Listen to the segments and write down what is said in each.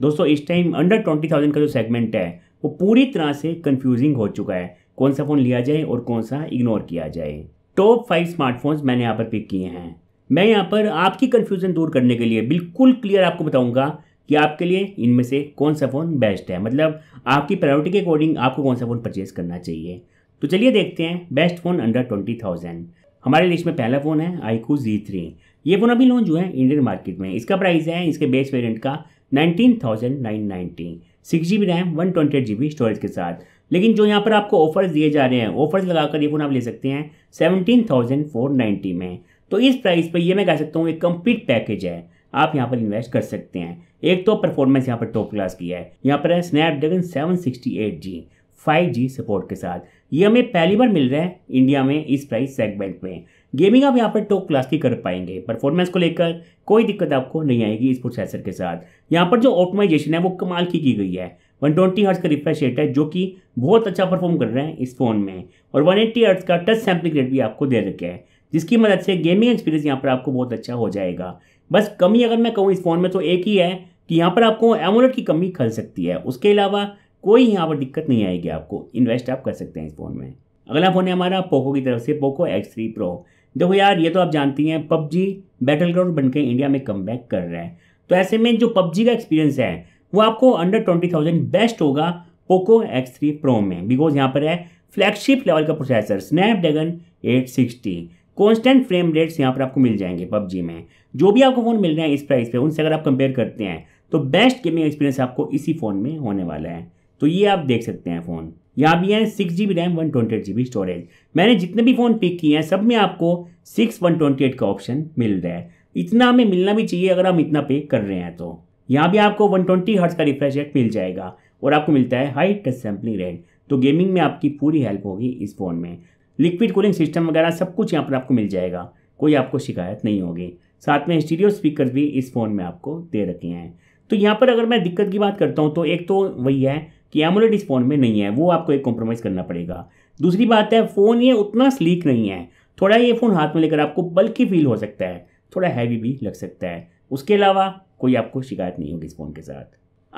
दोस्तों इस time under twenty thousand का जो सेगमेंट है वो पूरी तरह से कन्फ्यूजिंग हो चुका है कौन सा फ़ोन लिया जाए और कौन सा इग्नोर किया जाए टॉप फाइव स्मार्टफोन्स मैंने यहाँ पर पिक किए हैं मैं यहाँ पर आपकी कन्फ्यूज़न दूर करने के लिए बिल्कुल क्लियर आपको बताऊँगा कि आपके लिए इनमें से कौन सा फ़ोन बेस्ट है मतलब आपकी प्रायोरिटी के अकॉर्डिंग आपको कौन सा फ़ोन परचेज करना चाहिए तो चलिए देखते हैं best phone under twenty thousand हमारे लिस्ट में पहला फ़ोन है आईकू जी थ्री ये फ़ोन अभी लॉन्च हुआ है इंडियन मार्केट में इसका प्राइस है इसके बेस वेरियंट का nineteen thousand nine ninety six G B RAM one twenty eight G B storage के साथ लेकिन जो यहाँ पर आपको ऑफर्स दिए जा रहे हैं ऑफर्स लगाकर ये फ़ोन आप ले सकते हैं सेवनटीन थाउजेंड फोर नाइन्टी में तो इस प्राइस पर ये मैं कह सकता हूँ एक कंप्लीट पैकेज है आप यहाँ पर इन्वेस्ट कर सकते हैं एक तो परफॉर्मेंस यहाँ पर टॉप क्लास की है यहाँ पर है Snapdragon seven sixty eight G five G support के साथ ये हमें पहली बार मिल रहा है इंडिया में इस प्राइस सेगमेंट में गेमिंग आप यहाँ पर टॉप क्लास की कर पाएंगे परफॉर्मेंस को लेकर कोई दिक्कत आपको नहीं आएगी इस प्रोसेसर के साथ यहाँ पर जो ऑप्टिमाइजेशन है वो कमाल की की गई है 120 ट्वेंटी का रिफ्रेश रेट है जो कि बहुत अच्छा परफॉर्म कर रहे हैं इस फ़ोन में और 180 एट्टी का टच सैम्पलिंग रेट भी आपको दे रखे है जिसकी मदद से गेमिंग एक्सपीरियंस यहाँ पर आपको बहुत अच्छा हो जाएगा बस कमी अगर मैं कहूँ इस फ़ोन में तो एक ही है कि यहाँ पर आपको एमोलेट की कमी खल सकती है उसके अलावा कोई यहाँ पर दिक्कत नहीं आएगी आपको इन्वेस्ट आप कर सकते हैं इस फ़ोन में अगला फ़ोन है हमारा पोको की तरफ से पोको एक्स थ्री प्रो देखो यार ये तो आप जानती हैं पबजी बैटल ग्राउंड बन के इंडिया में कम कर रहे हैं तो ऐसे में जो पबजी का एक्सपीरियंस है वो आपको अंडर ट्वेंटी थाउजेंड बेस्ट होगा पोको एक्स थ्री प्रो में बिकॉज यहाँ पर है फ्लैगशिप लेवल का processor Snapdragon eight sixty constant frame rates यहाँ पर आपको मिल जाएंगे पबजी में जो भी आपको फ़ोन मिल रहे हैं इस प्राइस पे उनसे अगर आप कंपेयर करते हैं तो बेस्ट गेमिंग एक्सपीरियंस आपको इसी फ़ोन में होने वाला है तो ये आप देख सकते हैं फ़ोन यहाँ भी है six G B RAM one twenty eight G B storage मैंने जितने भी फ़ोन पिक किए हैं सब में आपको सिक्स वन ट्वेंटी एट का ऑप्शन मिल रहा है इतना हमें मिलना भी चाहिए अगर हम इतना पे कर रहे हैं तो यहाँ भी आपको वन ट्वेंटी हर्ट्स का रिफ्रेश रेट मिल जाएगा और आपको मिलता है हाई टच सैम्पलिंग रेट तो गेमिंग में आपकी पूरी हेल्प होगी इस फ़ोन में लिक्विड कूलिंग सिस्टम वगैरह सब कुछ यहाँ पर आपको मिल जाएगा कोई आपको शिकायत नहीं होगी साथ में स्टीरियो स्पीकर भी इस फ़ोन में आपको दे रखे हैं तो यहाँ पर अगर मैं दिक्कत की बात करता हूँ तो एक तो वही है कि एमोलेट इस फ़ोन में नहीं है वो आपको एक कॉम्प्रोमाइज़ करना पड़ेगा दूसरी बात है फ़ोन ये उतना स्लीक नहीं है थोड़ा ये फ़ोन हाथ में लेकर आपको बल्कि फील हो सकता है थोड़ा हैवी भी लग सकता है उसके अलावा कोई आपको शिकायत नहीं होगी इस फ़ोन के साथ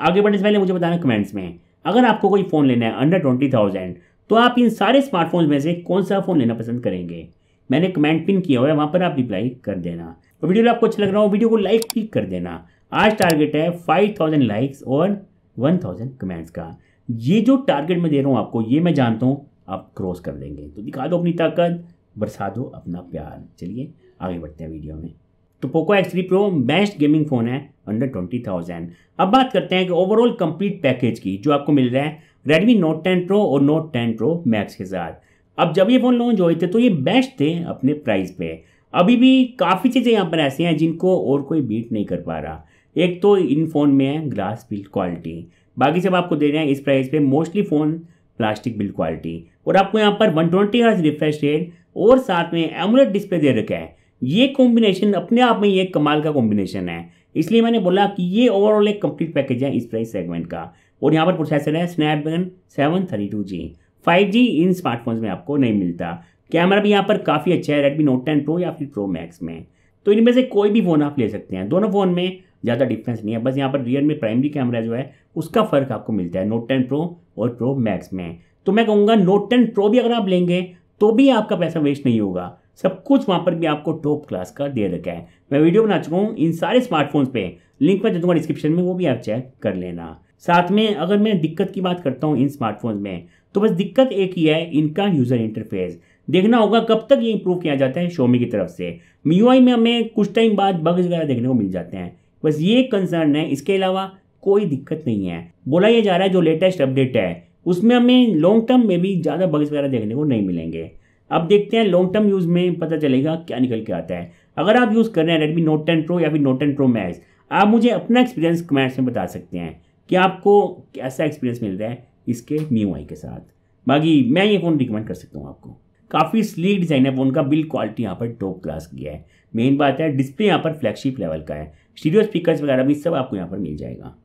आगे बढ़ने से पहले मुझे बताना कमेंट्स में अगर आपको कोई फ़ोन लेना है अंडर ट्वेंटी थाउजेंड तो आप इन सारे स्मार्टफोन में से कौन सा फ़ोन लेना पसंद करेंगे मैंने कमेंट पिन किया हुआ है वहाँ पर आप रिप्लाई कर देना और वीडियो आपको अच्छा लग रहा हो वीडियो को लाइक भी कर देना आज टारगेट है फाइव थाउजेंड लाइक्स और वन थाउजेंड कमेंट्स का ये जो टारगेट मैं दे रहा हूँ आपको ये मैं जानता हूँ आप क्रॉस कर देंगे तो दिखा दो अपनी ताकत बरसा दो अपना प्यार चलिए आगे बढ़ते हैं वीडियो में तो Poco X three Pro best gaming phone है अंडर ट्वेंटी थाउजेंड अब बात करते हैं कि ओवरऑल कंप्लीट पैकेज की जो आपको मिल रहा है रेडमी नोट टेन प्रो और नोट टेन प्रो मैक्स के साथ अब जब ये फ़ोन लॉन्च हुए थे तो ये बेस्ट थे अपने प्राइस पे अभी भी काफ़ी चीज़ें यहाँ पर ऐसी हैं जिनको और कोई बीट नहीं कर पा रहा एक तो इन फ़ोन में है ग्लास बिल्ड क्वालिटी बाकी सब आपको दे रहे हैं इस प्राइस पे mostly phone plastic build quality और आपको यहाँ पर वन ट्वेंटी रिफ्रेश रेट और साथ में एमुलेट डिस्प्ले दे रखा है ये कॉम्बिनेशन अपने आप में ये कमाल का कॉम्बिनेशन है इसलिए मैंने बोला कि ये ओवरऑल एक कंप्लीट पैकेज है इस प्राइस सेगमेंट का और यहाँ पर प्रोसेसर है Snapdragon seven thirty two G five G इन स्मार्टफोन्स में आपको नहीं मिलता कैमरा भी यहाँ पर काफ़ी अच्छा है रेडमी नोट टेन प्रो या फिर प्रो मैक्स में तो इनमें से कोई भी फ़ोन आप ले सकते हैं दोनों फ़ोन में ज़्यादा डिफरेंस नहीं है बस यहाँ पर रियर में प्राइमरी कैमरा जो है उसका फ़र्क आपको मिलता है नोट टेन प्रो और प्रो मैक्स में तो मैं कहूँगा नोट टेन प्रो भी अगर आप लेंगे तो भी आपका पैसा वेस्ट नहीं होगा सब कुछ वहाँ पर भी आपको टॉप क्लास का दे रखा है मैं वीडियो बना चुका हूँ इन सारे स्मार्टफोन्स पर लिंक मैं दे दूँगा डिस्क्रिप्शन में वो भी आप चेक कर लेना साथ में अगर मैं दिक्कत की बात करता हूँ इन स्मार्टफोन में तो बस दिक्कत एक ही है इनका यूज़र इंटरफेस देखना होगा कब तक ये इंप्रूव किया जाता है शोमी की तरफ से मी में हमें कुछ टाइम बाद बग्स वगैरह देखने को मिल जाते हैं बस ये कंसर्न है इसके अलावा कोई दिक्कत नहीं है बोला यह जा रहा है जो लेटेस्ट अपडेट है उसमें हमें लॉन्ग टर्म में भी ज़्यादा बग्स वगैरह देखने को नहीं मिलेंगे अब देखते हैं लॉन्ग टर्म यूज़ में पता चलेगा क्या निकल के आता है अगर आप यूज़ कर रहे हैं रेडमी नोट टेन प्रो या फिर नोट टेन प्रो मैक्स आप मुझे अपना एक्सपीरियंस कमेंट्स में बता सकते हैं कि आपको कैसा एक्सपीरियंस मिल रहा है इसके न्यू आई के साथ बाकी मैं ये फ़ोन रिकमेंड कर सकता हूँ आपको काफ़ी स्लीक डिज़ाइन है फ़ोन का बिल्ड क्वालिटी यहाँ पर टॉप क्लास की है मेन बात है डिस्प्ले यहाँ पर फ्लैगशिप लेवल का है स्टीडियो स्पीकर्स वगैरह भी सब आपको यहाँ पर मिल जाएगा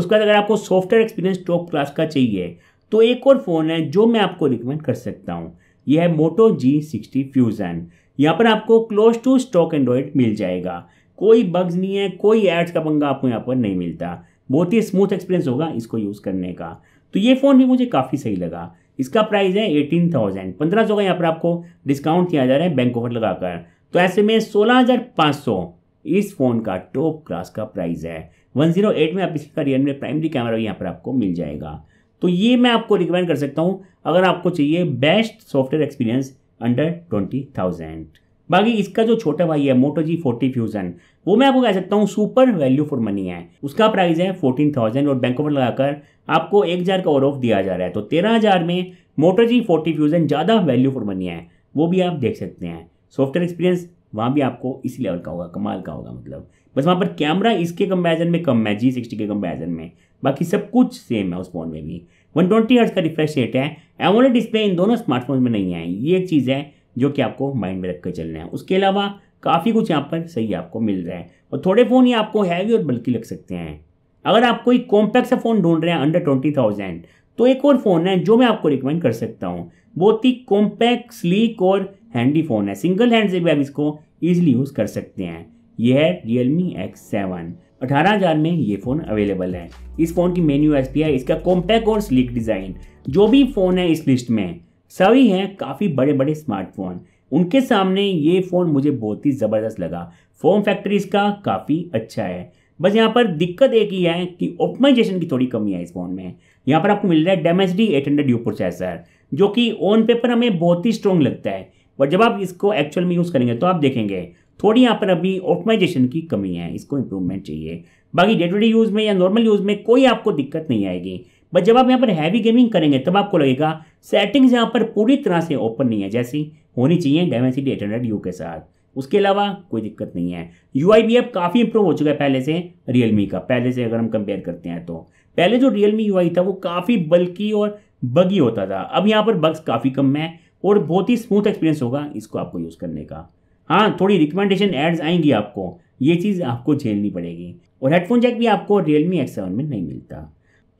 उसके बाद अगर आपको सॉफ्टवेयर एक्सपीरियंस टॉप क्लास का चाहिए तो एक और फ़ोन है जो मैं आपको रिकमेंड कर सकता हूँ यह है मोटो जी सिक्सटी फ्यूज़न यहाँ पर आपको क्लोज टू स्टॉक एंड्रॉयड मिल जाएगा कोई बग्स नहीं है कोई एड्स का पंगा आपको यहाँ पर नहीं मिलता बहुत ही स्मूथ एक्सपीरियंस होगा इसको यूज़ करने का तो ये फ़ोन भी मुझे काफ़ी सही लगा इसका प्राइस है एटीन थाउजेंड पंद्रह सौ का यहाँ पर आपको डिस्काउंट किया जा रहा है बैंक ऑफर लगाकर तो ऐसे में सोलह हज़ार पाँच सौ इस फ़ोन का टॉप क्लास का प्राइस है 108 में आप इसका रियर में प्राइमरी कैमरा भी यहाँ पर आपको मिल जाएगा तो ये मैं आपको रिकमेंड कर सकता हूँ अगर आपको चाहिए best software experience under twenty thousand बाकी इसका जो छोटा भाई है मोटो जी फोर्टी फ्यूजन वो मैं आपको कह सकता हूँ सुपर वैल्यू फॉर मनी है उसका प्राइस है फोर्टीन थाउजेंड और बैंक ऑफर लगाकर आपको एक हज़ार का और ऑफ दिया जा रहा है तो तेरह हज़ार में मोटो जी फोर्टी फ्यूजन ज़्यादा वैल्यू फॉर मनी है वो भी आप देख सकते हैं सॉफ्टवेयर एक्सपीरियंस वहाँ भी आपको इसी लेवल का होगा कमाल का होगा मतलब बस वहाँ पर कैमरा इसके कंपेरिजन में कम है जी सिक्सटी के कंपेरिजन में बाकी सब कुछ सेम है उस फ़ोन में भी वन ट्वेंटी हर्ट्स का रिफ्रेश रेट है एमोलेड डिस्प्ले इन दोनों स्मार्टफोन में नहीं है ये एक चीज़ है जो कि आपको माइंड में रख कर चलना है उसके अलावा काफ़ी कुछ यहाँ पर सही आपको मिल रहा है और थोड़े फ़ोन ही आपको हैवी और बल्कि लग सकते हैं अगर आप कोई कॉम्पैक्ट सा फ़ोन ढूंढ रहे हैं अंडर ट्वेंटी थाउजेंड तो एक और फ़ोन है जो मैं आपको रिकमेंड कर सकता हूँ बहुत ही कॉम्पैक्ट स्लीक और हैंडी फ़ोन है सिंगल हैंड से भी आप इसको ईजिली यूज़ कर सकते हैं यह है रियलमी एक्स सेवन अठारह हज़ार में ये फ़ोन अवेलेबल है इस फ़ोन की मेन्यू एस पी है इसका कॉम्पैक्ट और स्लिक डिज़ाइन जो भी फ़ोन है इस लिस्ट में सभी हैं काफ़ी बड़े बड़े स्मार्टफोन उनके सामने ये फ़ोन मुझे बहुत ही ज़बरदस्त लगा फोन फैक्ट्री इसका काफ़ी अच्छा है बस यहाँ पर दिक्कत एक ही है कि ऑप्टिमाइजेशन की थोड़ी कमी है इस फ़ोन में यहाँ पर आपको मिल रहा है Dimensity eight hundred U processor जो कि ऑन पेपर हमें बहुत ही स्ट्रॉन्ग लगता है बट जब आप इसको एक्चुअल में यूज़ करेंगे तो आप देखेंगे थोड़ी यहाँ पर अभी ऑप्टिमाइजेशन की कमी है इसको इम्प्रूवमेंट चाहिए बाकी डे टू डे यूज़ में या नॉर्मल यूज़ में कोई आपको दिक्कत नहीं आएगी बट जब आप यहाँ पर हैवी गेमिंग करेंगे तब आपको लगेगा सेटिंग्स यहाँ पर पूरी तरह से ओपन नहीं है जैसी होनी चाहिए डायमेंसिटी एट हंड्रेड यू के साथ उसके अलावा कोई दिक्कत नहीं है यू आई भी अब काफ़ी इंप्रूव हो चुका है पहले से मी का पहले से अगर हम कंपेयर करते हैं तो पहले जो मी यू आई था वो काफ़ी बल्कि और बगी होता था अब यहाँ पर बग्स काफ़ी कम है और बहुत ही स्मूथ एक्सपीरियंस होगा इसको आपको यूज़ करने का हाँ थोड़ी रिकमेंडेशन एड्स आएंगी आपको ये चीज़ आपको झेलनी पड़ेगी और हेडफोन जैक भी आपको रियलमी एक्स सेवन में नहीं मिलता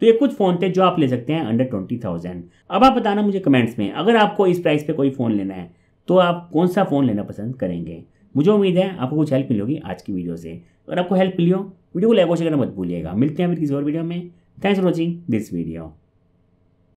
तो ये कुछ फ़ोन थे जो आप ले सकते हैं अंडर ट्वेंटी थाउजेंड अब आप बताना मुझे कमेंट्स में अगर आपको इस प्राइस पे कोई फ़ोन लेना है तो आप कौन सा फ़ोन लेना पसंद करेंगे मुझे उम्मीद है आपको कुछ हेल्प मिली होगी आज की वीडियो से अगर आपको हेल्प मिली हो वीडियो को लाइक और शेयर करना मत भूलिएगा मिलते हैं फिर किसी और वीडियो में thanks for watching this video